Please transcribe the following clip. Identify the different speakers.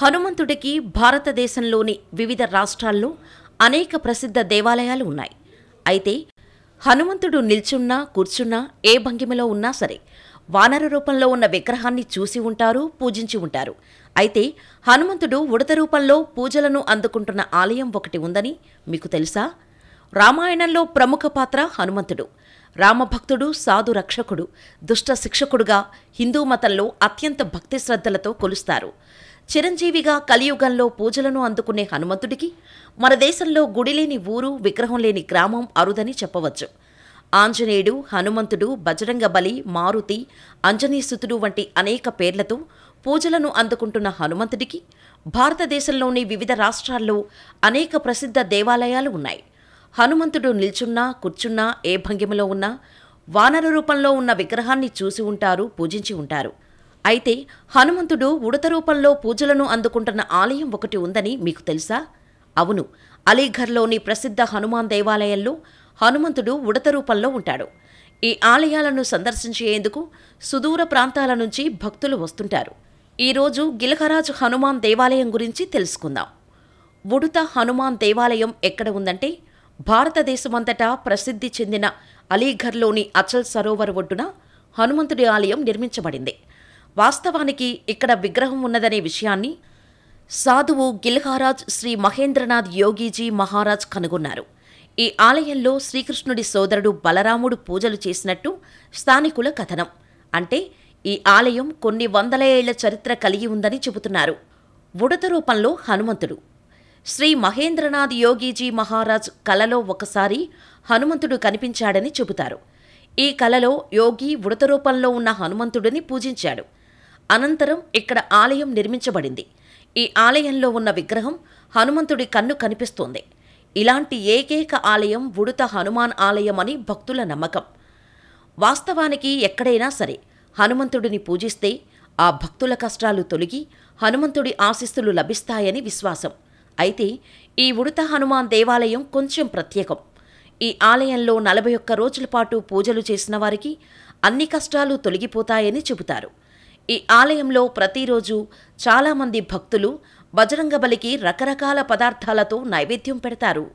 Speaker 1: హనుమంతుడికి భారతదేశంలోని వివిధ రాష్ట్రాల్లో అనేక ప్రసిద్ధ దేవాలయాలు ఉన్నాయి అయితే హనుమంతుడు నిల్చున్నా కూర్చున్నా ఏ భంగిమలో ఉన్నా సరే వానర రూపంలో ఉన్న విగ్రహాన్ని చూసి ఉంటారు పూజించి ఉంటారు అయితే హనుమంతుడు ఉడత రూపంలో పూజలను అందుకుంటున్న ఆలయం ఒకటి ఉందని మీకు తెలుసా రామాయణంలో ప్రముఖ పాత్ర హనుమంతుడు రామభక్తుడు సాధు రక్షకుడు దుష్ట శిక్షకుడుగా హిందూ మతంలో అత్యంత భక్తి శ్రద్ధలతో కొలుస్తారు చిరంజీవిగా కలియుగంలో పూజలను అందుకునే హనుమంతుడికి మన దేశంలో గుడి లేని ఊరు విగ్రహం లేని గ్రామం అరుదని చెప్పవచ్చు ఆంజనేయుడు హనుమంతుడు బజరంగ బలి మారుతి అంజనీసుతుడు వంటి అనేక పేర్లతో పూజలను అందుకుంటున్న హనుమంతుడికి భారతదేశంలోని వివిధ రాష్ట్రాల్లో అనేక ప్రసిద్ధ దేవాలయాలు ఉన్నాయి హనుమంతుడు నిల్చున్నా కూర్చున్నా ఏ భంగిమలో ఉన్నా వానర రూపంలో ఉన్న విగ్రహాన్ని చూసి ఉంటారు పూజించి ఉంటారు అయితే హనుమంతుడు ఉడత రూపంలో పూజలను అందుకుంటున్న ఆలయం ఒకటి ఉందని మీకు తెలుసా అవును అలీఘర్లోని ప్రసిద్ధ హనుమాన్ దేవాలయంలో హనుమంతుడు ఉడత రూపంలో ఉంటాడు ఈ ఆలయాలను సందర్శించేందుకు సుదూర ప్రాంతాల నుంచి భక్తులు వస్తుంటారు ఈరోజు గిలహరాజు హనుమాన్ దేవాలయం గురించి తెలుసుకుందాం ఉడుత హనుమాన్ దేవాలయం ఎక్కడ ఉందంటే భారతదేశమంతటా ప్రసిద్ధి చెందిన అలీఘర్లోని అచల్ సరోవర్ ఒడ్డున హనుమంతుడి ఆలయం నిర్మించబడింది వాస్తవానికి ఇక్కడ విగ్రహం ఉన్నదనే విషయాన్ని సాధువు గిల్హారాజ్ శ్రీ మహేంద్రనాథ్ యోగిజీ మహారాజ్ కనుగొన్నారు ఈ ఆలయంలో శ్రీకృష్ణుడి సోదరుడు బలరాముడు పూజలు చేసినట్టు స్థానికుల కథనం అంటే ఈ ఆలయం కొన్ని వందల ఏళ్ల చరిత్ర కలిగి ఉందని చెబుతున్నారు ఉడత రూపంలో హనుమంతుడు శ్రీ మహేంద్రనాథ్ యోగిజీ మహారాజ్ కలలో ఒకసారి హనుమంతుడు కనిపించాడని చెబుతారు ఈ కలలో యోగి ఉడత రూపంలో ఉన్న హనుమంతుడిని పూజించాడు అనంతరం ఇక్కడ ఆలయం నిర్మించబడింది ఈ ఆలయంలో ఉన్న విగ్రహం హనుమంతుడి కన్ను కనిపిస్తోంది ఇలాంటి ఏకైక ఆలయం ఉడుత హనుమాన్ ఆలయం అని భక్తుల నమ్మకం వాస్తవానికి ఎక్కడైనా సరే హనుమంతుడిని పూజిస్తే ఆ భక్తుల కష్టాలు తొలగి హనుమంతుడి ఆశిస్తులు లభిస్తాయని విశ్వాసం అయితే ఈ ఉడుత హనుమాన్ దేవాలయం కొంచెం ప్రత్యేకం ఈ ఆలయంలో నలభై ఒక్క రోజుల పాటు పూజలు చేసిన వారికి అన్ని కష్టాలు తొలగిపోతాయని చెబుతారు ఈ ఆలయంలో ప్రతిరోజు చాలామంది భక్తులు బజరంగబలికి రకరకాల పదార్థాలతో నైవేద్యం పెడతారు